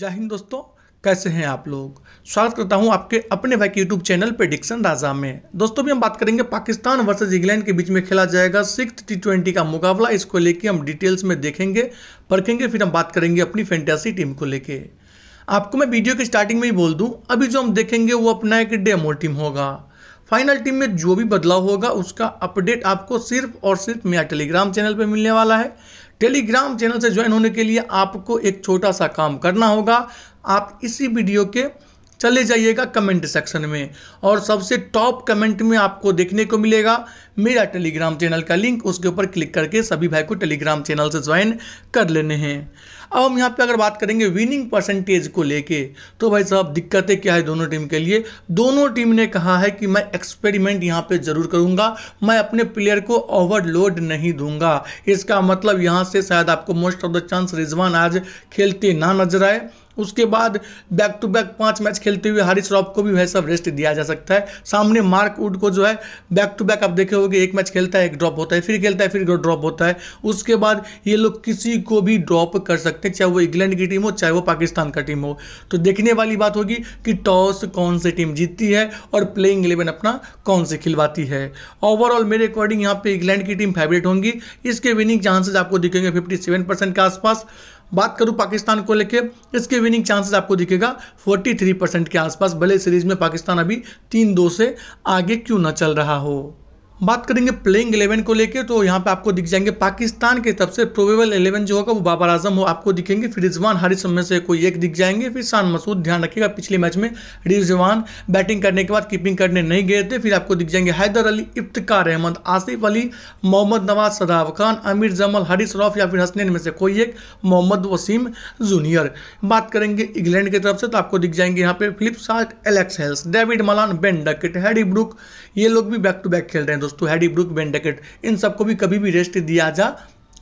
जय हिंद दोस्तों कैसे हैं आप लोग स्वागत करता हूं आपके अपने भाई के यूट्यूब चैनल पे डिक्सन राजा में दोस्तों भी हम बात करेंगे पाकिस्तान वर्सेस इंग्लैंड के बीच में खेला जाएगा सिक्स टी ट्वेंटी का मुकाबला इसको लेके हम डिटेल्स में देखेंगे परखेंगे फिर हम बात करेंगे अपनी फैंटेसी टीम को लेके आपको मैं वीडियो के स्टार्टिंग में ही बोल दूँ अभी जो हम देखेंगे वो अपना एक डेमो टीम होगा फाइनल टीम में जो भी बदलाव होगा उसका अपडेट आपको सिर्फ और सिर्फ मेरा टेलीग्राम चैनल पर मिलने वाला है टेलीग्राम चैनल से ज्वाइन होने के लिए आपको एक छोटा सा काम करना होगा आप इसी वीडियो के चले जाइएगा कमेंट सेक्शन में और सबसे टॉप कमेंट में आपको देखने को मिलेगा मेरा टेलीग्राम चैनल का लिंक उसके ऊपर क्लिक करके सभी भाई को टेलीग्राम चैनल से ज्वाइन कर लेने हैं अब हम यहाँ पे अगर बात करेंगे विनिंग परसेंटेज को लेके तो भाई साहब दिक्कतें क्या है दोनों टीम के लिए दोनों टीम ने कहा है कि मैं एक्सपेरिमेंट यहाँ पे जरूर करूँगा मैं अपने प्लेयर को ओवरलोड नहीं दूंगा इसका मतलब यहाँ से शायद आपको most of the chance Rizwan आज खेलते ना नजर आए उसके बाद बैक टू बैक पांच मैच खेलते हुए हारिस रॉफ को भी वह सब रेस्ट दिया जा सकता है सामने मार्क वुड को जो है बैक टू बैक आप देखे होगे एक मैच खेलता है एक ड्रॉप होता है फिर खेलता है फिर ड्रॉप होता है उसके बाद ये लोग किसी को भी ड्रॉप कर सकते हैं चाहे वो इंग्लैंड की टीम हो चाहे वो पाकिस्तान का टीम हो तो देखने वाली बात होगी कि टॉस कौन सी टीम जीतती है और प्लेइंग इलेवन अपना कौन से खिलवाती है ओवरऑल मेरे अकॉर्डिंग यहाँ पे इंग्लैंड की टीम फेवरेट होंगी इसके विनिंग चांसेज आपको दिखेंगे फिफ्टी सेवन परसेंट के आसपास बात करूँ पाकिस्तान को लेकर इसके विनिंग चांसेस आपको दिखेगा 43 परसेंट के आसपास भले सीरीज में पाकिस्तान अभी तीन दो से आगे क्यों ना चल रहा हो बात करेंगे प्लेइंग इलेवन को लेकर तो यहाँ पे आपको दिख जाएंगे पाकिस्तान की तरफ से प्रोबेबल इलेवन जो होगा वो बाबर आजम हो आपको दिखेंगे फिर रिजवान हारिस में से कोई एक दिख जाएंगे फिर शान मसूद ध्यान रखिएगा पिछले मैच में रिजवान बैटिंग करने के बाद कीपिंग करने नहीं गए थे फिर आपको दिख जाएंगे हैदर अली इफ्तार अहमद आसिफ अली मोहम्मद नवाज सदाव खान आमिर जमल हरीश रॉफ या फिर हसनैन में से कोई एक मोहम्मद वसीम जूनियर बात करेंगे इंग्लैंड की तरफ से तो आपको दिख जाएंगे यहाँ पे फ्लिपसार्ट शार्क Alex Hales David Malan Ben Duckett Harry Brook ये लोग भी बैक टू बैक खेल रहे हैं दोस्तों जोस टू हैडी ब्रुक बेंडेकेट इन सबको भी कभी भी रेस्ट दिया जा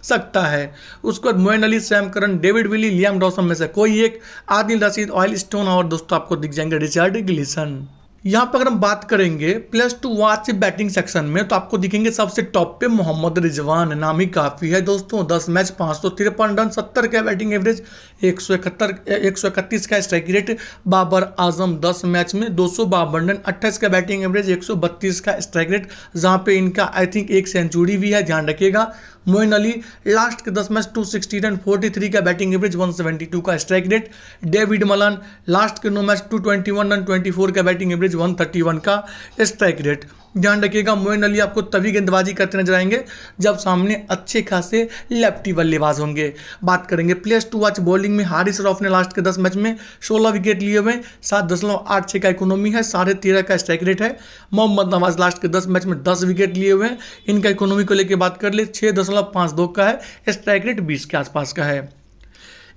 सकता है उसके बाद Moeen Ali Sam Curran David Willey Liam Dawson में से कोई एक आदिल रशीद ऑयल स्टोन और दोस्तों आपको दिख जाएंगे रिचर्ड गिलिसन यहाँ पर अगर हम बात करेंगे plus to watch batting section में तो आपको दिखेंगे सबसे टॉप पे मोहम्मद रिजवान नाम ही काफ़ी है दोस्तों 10 मैच पाँच सौ तिरपन रन सत्तर का बैटिंग एवरेज एक सौ इकहत्तर एक सौ इकतीस का strike rate Babar Azam 10 match में दो सौ बावन रन अट्ठाईस का बैटिंग एवरेज एक सौ बत्तीस का स्ट्राइक रेट जहाँ पे इनका आई थिंक एक सेंचुरी भी है ध्यान रखिएगा मोइन अली लास्ट के दस match two sixty run forty three का batting average one seventy two का strike rate David Malan last के नौ match two twenty one run twenty four का batting average one thirty one का स्ट्राइक रेट ध्यान रखिएगा मोइन अली आपको तभी गेंदबाजी करते नजर आएंगे जब सामने अच्छे खासे लेफ्टी बल्लेबाज होंगे बात करेंगे प्लेस टू वॉच बॉलिंग में हारिस रॉफ ने लास्ट के दस मैच में सोलह विकेट लिए हुए सात दशमलव आठ छः का इकोनॉमी है साढ़े तेरह का स्ट्राइक रेट है मोहम्मद नवाज लास्ट के दस मैच में दस विकेट लिए हुए हैं इनका इकोनॉमी को लेकर बात कर ले छः दशमलव दो का है स्ट्राइक रेट बीस के आसपास का है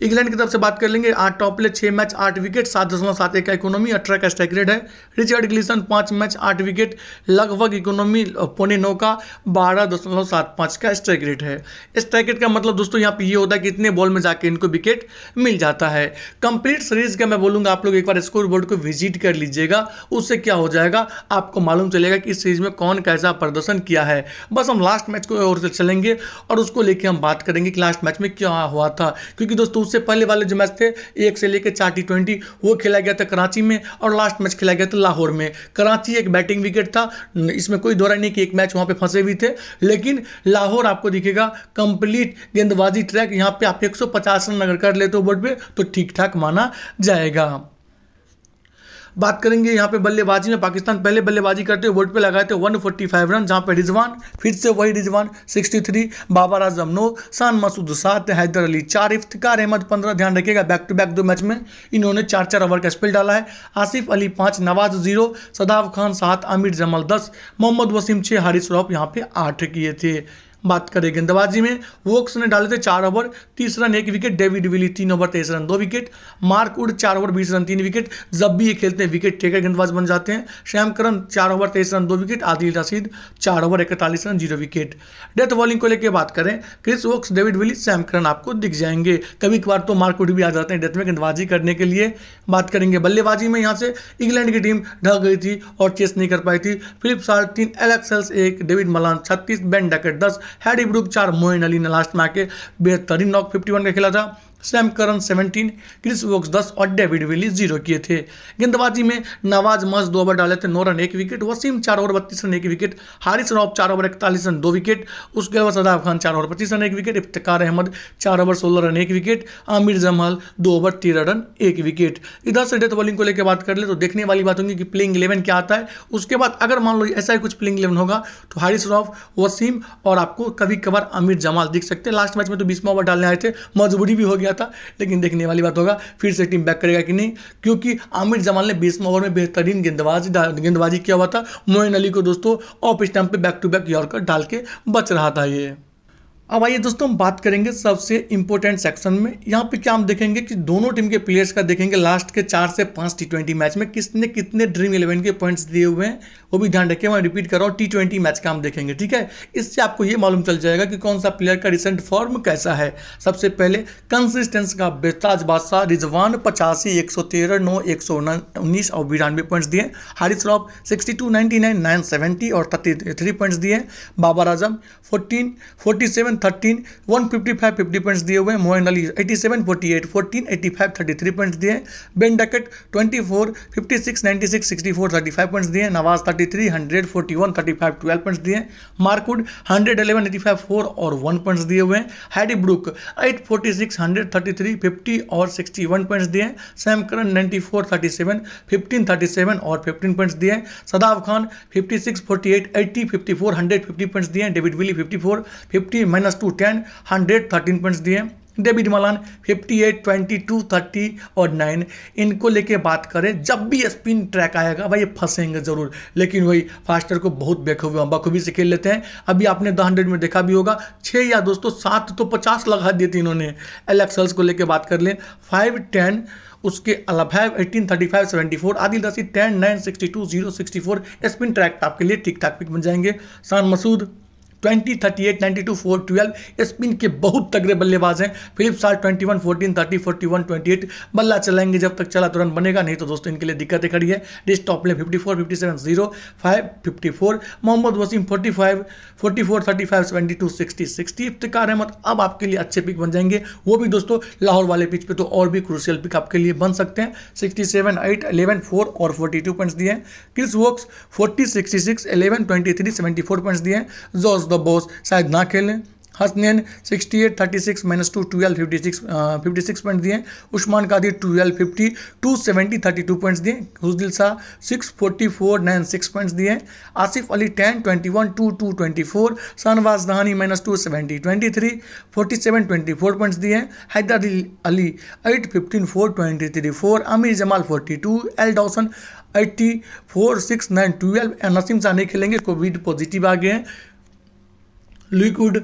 इंग्लैंड की तरफ से बात कर लेंगे आठ टॉप प्ले छह मैच आठ विकेट सात दशमलव सात एक का इकोनॉमी अठारह का स्ट्राइक रेट है रिचर्ड ग्लिसन पांच मैच आठ विकेट लगभग इकोनॉमी पौने नौ का बारह दशमलव सात पांच का स्ट्राइक रेट है स्ट्राइक रेट का मतलब दोस्तों यहाँ पे ये होता है कि इतने बॉल में जाके इनको विकेट मिल जाता है कंप्लीट सीरीज का मैं बोलूंगा आप लोग एक बार स्कोर बोर्ड को विजिट कर लीजिएगा उससे क्या हो जाएगा आपको मालूम चलेगा कि इस सीरीज में कौन कैसा प्रदर्शन किया है बस हम लास्ट मैच को और चलेंगे और उसको लेके हम बात करेंगे कि लास्ट मैच में क्या हुआ था क्योंकि दोस्तों उससे पहले वाले जो मैच थे एक से लेकर चार टी ट्वेंटी वो खेला गया था कराची में और लास्ट मैच खेला गया था लाहौर में कराची एक बैटिंग विकेट था इसमें कोई दौरा नहीं कि एक मैच वहाँ पर फंसे हुए थे लेकिन लाहौर आपको दिखेगा कंप्लीट गेंदबाजी ट्रैक यहाँ पे आप एक रन अगर कर लेते हो बोर्ड पर तो ठीक ठाक माना जाएगा बात करेंगे यहाँ पे बल्लेबाजी में पाकिस्तान पहले बल्लेबाजी करते हुए वर्ल्ड पे लगाए थे 145 रन जहाँ पे रिजवान फिर से वही रिजवान 63 बाबर आजम नौ शान मसूद सात हैदर अली चार इफ्तार अहमद पंद्रह ध्यान रखिएगा बैक टू बैक दो मैच में इन्होंने चार चार ओवर का स्पेल डाला है आसिफ अली पाँच नवाज जीरो सदाब खान सात आमिर जमल दस मोहम्मद वसीम छः हरीश रॉफ यहाँ पे आठ किए थे बात करें गेंदबाजी में वोक्स ने डाले थे चार ओवर तीस रन एक विकेट डेविड विली तीन ओवर तेईस रन दो विकेट मार्क उड चार ओवर बीस रन तीन विकेट जब भी ये खेलते हैं विकेट टेकर गेंदबाज बन जाते हैं श्याम करण चार ओवर तेईस रन दो विकेट आदिल रशीद चार ओवर इकतालीस run zero wicket death bowling को लेकर बात करें Chris Woakes David Willey Sam Curran आपको दिख जाएंगे कभी कभार तो मार्क उड भी आ जाते हैं डेथ में गेंदबाजी करने के लिए बात करेंगे बल्लेबाजी में यहाँ से इंग्लैंड की टीम ढह गई थी और चेस नहीं कर पाई थी फिलिप साल तीन एलेक्सल्स एक डेविड मलान छत्तीस बैन डकेट दस हैरी ब्रुक चार मोइन अली ने लास्ट में आके बेहतरीन नॉक फिफ्टी वन का खेला था करन 17 क्रिस वोक्स 10 और डेविड विली जीरो किए थे गेंदबाजी में नवाज मज दो ओवर डाले थे नौ रन एक विकेट वसीम चार ओवर बत्तीस रन एक विकेट हारिस रॉफ चार ओवर इकतालीस रन दो विकेट उसके बाद सदाब खान चार ओवर पच्चीस रन एक विकेट इफ्तार अहमद चार ओवर सोलह रन एक विकेट आमिर जमाल दो ओवर तेरह रन एक विकेट इधर से डेथ बॉलिंग को लेकर बात कर ले तो देखने वाली बात होगी कि प्लेइंग इलेवन क्या आता है उसके बाद अगर मान लो ऐसा ही कुछ प्लेइंग इलेवन होगा तो हारिस रॉफ वसीम और आपको कभी कभार आमिर जमाल दिख सकते हैं लास्ट मैच में तो बीसवा ओवर डालने आए थे मजबूरी भी हो गया गया था लेकिन देखने वाली बात होगा फिर से टीम बैक करेगा कि नहीं क्योंकि आमिर जमाल ने बीसवें ओवर में बेहतरीन गेंदबाजी गेंदबाजी किया हुआ था मोइन अली को दोस्तों ऑफ स्टैम्प पे बैक टू बैक यॉर्कर डाल के बच रहा था ये अब आइए दोस्तों हम बात करेंगे सबसे इंपॉर्टेंट सेक्शन में यहाँ पे क्या हम देखेंगे कि दोनों टीम के प्लेयर्स का देखेंगे लास्ट के चार से पांच टी ट्वेंटी मैच में किसने कितने ड्रीम इलेवन के पॉइंट्स दिए हुए हैं वो भी ध्यान रखिए मैं रिपीट कर रहा हूँ टी ट्वेंटी मैच का हम देखेंगे ठीक है इससे आपको ये मालूम चल जाएगा कि कौन सा प्लेयर का रिसेंट फॉर्म कैसा है सबसे पहले कंसिस्टेंस का बेताज बादशाह रिजवान पचासी एक सौ तेरह नौ एक सौ उन्नीस और बिरानवे पॉइंट्स दिए Haris Rauf sixty two ninety nine nine seventy और थर्टी थ्री पॉइंट्स दिए Babar Azam fourteen forty seven thirteen one fifty five fifty points दिए हुए Moeen Ali eighty seven forty eight fourteen eighty five thirty three points दिए Ben Duckett twenty four fifty six ninety six sixty four thirty five points दिए Nawaz thirty three hundred forty one thirty five twelve points दिए Mark Wood hundred eleven eighty five four और one points दिए हुए Harry Brook eight forty six hundred thirty three fifty और sixty one points दिए Sam Curran ninety four thirty seven fifteen thirty seven और fifteen points दिए Shadab Khan fifty six forty eight eighty fifty four hundred fifty points दिए David Willey fifty four fifty minus two ten hundred thirteen points दिए डेबिट Malan 58, 22, 30 और 9 इनको लेके बात करें जब भी स्पिन ट्रैक आएगा भाई ये फंसेंगे जरूर लेकिन वही फास्टर को बहुत बेखूबी हम बखूबी से खेल लेते हैं अभी आपने द हंड्रेड में देखा भी होगा छः या दोस्तों सात तो पचास लगा दिए थे इन्होंने एलेक्सल्स को लेके बात कर लें फाइव टेन उसके अलावा five eighteen thirty five seventy four आदि दसी ten nine sixty two zero sixty four spin track आपके लिए ठीक ठाक पिक बन जाएंगे Shan Masood twenty thirty eight ninety two four twelve spin के बहुत तगड़े बल्लेबाज हैं Philip Salt twenty one fourteen thirty forty one twenty eight बल्ला चलाएंगे जब तक चला तुरंत बनेगा नहीं तो दोस्तों इनके लिए दिक्कतें खड़ी है डिस्ट टॉप में fifty four fifty seven zero five fifty four Mohammad Wasim forty five forty four thirty five seventy two sixty sixty Iftikhar Ahmed अब आपके लिए अच्छे पिक बन जाएंगे वो भी दोस्तों लाहौर वाले पिच पर तो और भी क्रूशियल पिक आपके लिए बन सकते हैं sixty seven eight eleven four और फोर्टी टू पॉइंट्स दिए हैं Chris Woakes forty sixty six eleven twenty three seventy four points दिए हैं जॉर्ज द बॉस शायद ना खेलें Hasnain sixty eight thirty six minus two twelve fifty six fifty six point दिए Usman Qadir twelve fifty two seventy thirty two points दिए Khushdil Shah six forty four nine six points दिए Asif Ali ten twenty one two two twenty four Shahnawaz Dahani minus two seventy twenty three forty seven twenty four points दिए Haider Ali eight fifteen four twenty three four Aamir Jamal forty two L Dawson eighty four six nine twelve and Naseem Shah नहीं खेलेंगे Covid positive आ गए हैं Luke three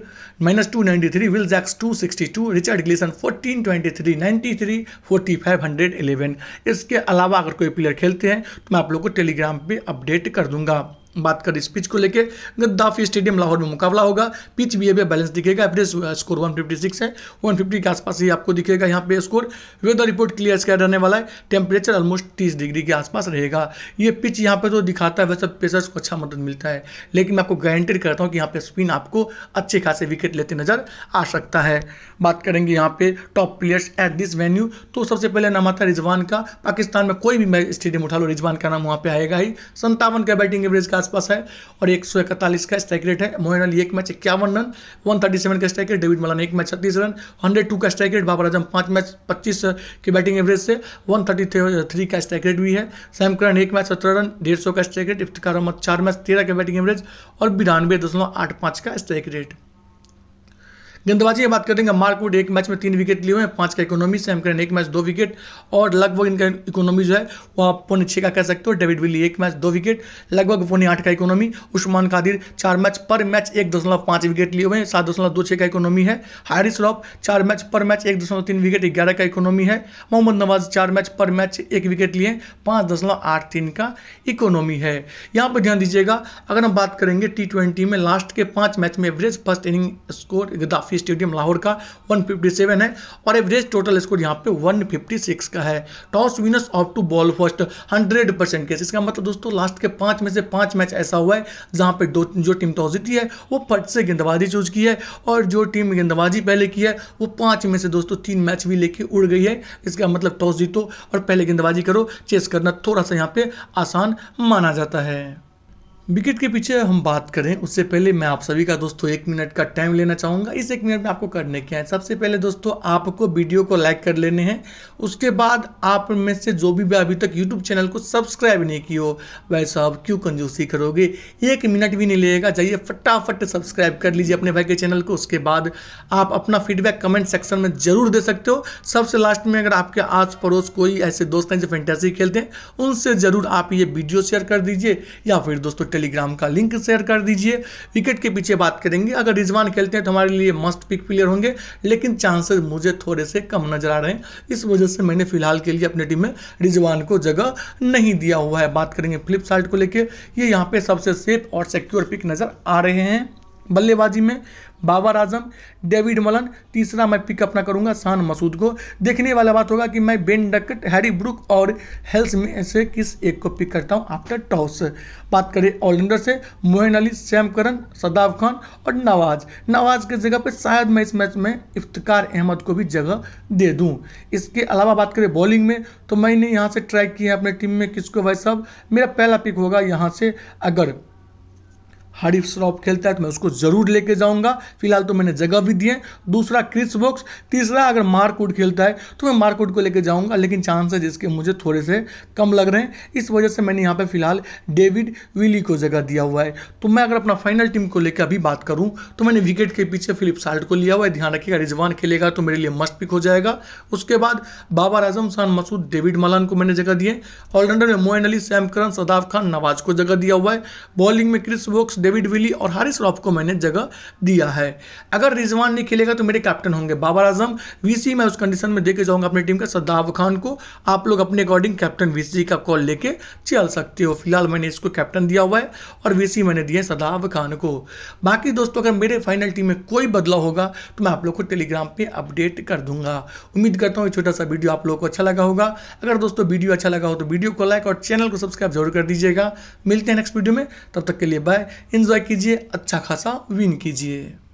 minus 293, Will Jacks 262, Richard forty 1423, 93, 4511 इसके अलावा अगर कोई प्लेयर खेलते हैं तो मैं आप लोग को टेलीग्राम पे अपडेट कर दूंगा बात करें इस पिच को लेकर गद्दाफी स्टेडियम लाहौर में मुकाबला होगा पिच बिहेवियर बैलेंस दिखेगा एवरेज स्कोर 156 है 150 के आसपास ही आपको दिखेगा यहाँ पे स्कोर वेदर रिपोर्ट क्लियर स्कैर रहने वाला है टेम्परेचर ऑलमोस्ट 30 डिग्री के आसपास रहेगा ये पिच यहाँ पे तो दिखाता है वैसे तो पेसर्स को अच्छा मदद मिलता है लेकिन मैं आपको गारंटी करता हूँ कि यहाँ पे स्पिन आपको अच्छे खासे विकेट लेते नजर आ सकता है बात करेंगे यहाँ पे top players at this venue तो सबसे पहले नाम आता है रिजवान का पाकिस्तान में कोई भी स्टेडियम उठा लो रिजवान का नाम वहाँ पे आएगा ही संतावन का बैटिंग एवरेज का आसपास है और एक सौ इकतालीस का स्ट्राइक रेट है मोहन अली एक मैच इक्यावन रन वन थर्टी सेवन का स्ट्राइक रेट डेविड मलान एक मैच छत्तीस रन हंड्रेड टू का स्ट्राइक रेट बाबर आजम पांच मैच पच्चीस की बैटिंग एवरेज से वन थर्टी थ्री का स्ट्राइक रेट भी है सैम करन एक मैच सत्रह रन डेढ़ सौ का स्ट्राइक रेट इफ्तार अहमद चार मैच तेरह का बैटिंग एवरेज और बिरानवे दशमलव आठ पांच का स्ट्राइक रेट गेंदबाजी की बात करेंगे मार्क वुड एक मैच में तीन विकेट लिए हुए हैं पांच का इकोनॉमी सैम करन एक मैच दो विकेट और लगभग इनका इकोनॉमी जो है वो आप पौने छः का कह सकते हो डेविड विली एक मैच दो विकेट लगभग पौने आठ का इकोनॉमी उस्मान कादिर चार मैच पर मैच एक दशमलव पाँच विकेट लिए हुए हैं सात दशमलव दो छः का इकोनॉमी है हारिस लॉप चार मैच पर मैच एक दशमलव तीन विकेट ग्यारह का इकोनॉमी है मोहम्मद नवाज चार मैच पर मैच एक विकेट लिए हैं पाँच दशमलव आठ तीन का इकोनॉमी है यहाँ पर ध्यान दीजिएगा अगर हम बात करेंगे टी ट्वेंटी में लास्ट के पाँच मैच में average first inning score Gaddafi stadium Lahore का 157 है और एवरेज टोटल स्कोर यहाँ पे 156 का है toss winners opt to bowl first 100 percent case इसका मतलब दोस्तों लास्ट के पाँच में से पाँच मैच ऐसा हुआ है जहाँ पे दो जो टीम टॉस जीती है वो फट से गेंदबाजी चूज की है और जो टीम गेंदबाजी पहले की है वो पाँच में से दोस्तों तीन मैच भी लेके उड़ गई है इसका मतलब टॉस जीतो और पहले गेंदबाजी करो चेस करना थोड़ा सा यहाँ पर आसान माना जाता है विकेट के पीछे हम बात करें उससे पहले मैं आप सभी का दोस्तों एक मिनट का टाइम लेना चाहूँगा इस एक मिनट में आपको करने क्या है सबसे पहले दोस्तों आपको वीडियो को लाइक कर लेने हैं उसके बाद आप में से जो भी अभी तक यूट्यूब चैनल को सब्सक्राइब नहीं की हो वैसा आप क्यों कंजूसी करोगे एक मिनट भी नहीं लेगा जाइए फटाफट सब्सक्राइब कर लीजिए अपने भाई के चैनल को उसके बाद आप अपना फीडबैक कमेंट सेक्शन में ज़रूर दे सकते हो सबसे लास्ट में अगर आपके आस पड़ोस कोई ऐसे दोस्त हैं जो फैंटेसी खेलते हैं उनसे ज़रूर आप ये वीडियो शेयर कर दीजिए या फिर दोस्तों टेलीग्राम का लिंक शेयर कर दीजिए विकेट के पीछे बात करेंगे अगर रिजवान खेलते हैं तो हमारे लिए मस्त पिक प्लेयर होंगे लेकिन चांसेस मुझे थोड़े से कम नजर आ रहे हैं इस वजह से मैंने फिलहाल के लिए अपनी टीम में रिजवान को जगह नहीं दिया हुआ है बात करेंगे फ्लिपकार्ट को लेकर ये यहाँ पे सबसे सेफ और सिक्योर पिक नज़र आ रहे हैं बल्लेबाजी में बाबर आजम डेविड मलन तीसरा मैं पिक अपना करूंगा शान मसूद को देखने वाला बात होगा कि मैं बेन डकट हैरी ब्रुक और हेल्स में से किस एक को पिक करता हूं आफ्टर टॉस बात करें ऑलराउंडर से मोहन अली सैम करन सदाब खान और नवाज नवाज के जगह पर शायद मैं इस मैच में इफ्तार अहमद को भी जगह दे दूँ इसके अलावा बात करें बॉलिंग में तो मैंने यहाँ से ट्राई किया अपने टीम में किसको भाई साहब मेरा पहला पिक होगा यहाँ से अगर हरीफ श्रॉफ खेलता है तो मैं उसको जरूर लेके जाऊंगा फिलहाल तो मैंने जगह भी दी है दूसरा क्रिस बॉक्स तीसरा अगर मार्कवुड खेलता है तो मैं मार्कवुड को लेके जाऊंगा लेकिन चांसेस इसके मुझे थोड़े से कम लग रहे हैं इस वजह से मैंने यहाँ पर फिलहाल डेविड विली को जगह दिया हुआ है तो मैं अगर अपना फाइनल टीम को लेकर अभी बात करूँ तो मैंने विकेट के पीछे फिलिप साल्ट को लिया हुआ है ध्यान रखिएगा रिजवान खेलेगा तो मेरे लिए मस्त पिक हो जाएगा उसके बाद बाबर आजम शान मसूद डेविड मलान को मैंने जगह दी है ऑलराउंडर में मोइन अली सैम करन सदाफ खान नवाज को जगह दिया हुआ है बॉलिंग में क्रिस वोक्स डेविड विली और हारिस रॉफ को मैंने जगह दिया है अगर रिजवान नहीं खेलेगा तो मेरे कैप्टन होंगे बाबर आजम वीसी मैं उस कंडीशन में देके जाऊंगा अपनी टीम का सद्दाब खान को आप लोग अपने अकॉर्डिंग कैप्टन वीसी का कॉल लेके चल सकते हो फिलहाल मैंने इसको कैप्टन दिया हुआ है और वीसी मैंने दिए सदाब खान को बाकी दोस्तों अगर मेरे फाइनल टीम में कोई बदलाव होगा तो मैं आप लोग को टेलीग्राम पर अपडेट कर दूंगा उम्मीद करता हूँ छोटा सा वीडियो आप लोग को अच्छा लगा होगा अगर दोस्तों वीडियो अच्छा लगा हो तो वीडियो को लाइक और चैनल को सब्सक्राइब जरूर कर दीजिएगा मिलते हैं नेक्स्ट वीडियो में तब तक के लिए बाय इन्जॉय कीजिए अच्छा खासा विन कीजिए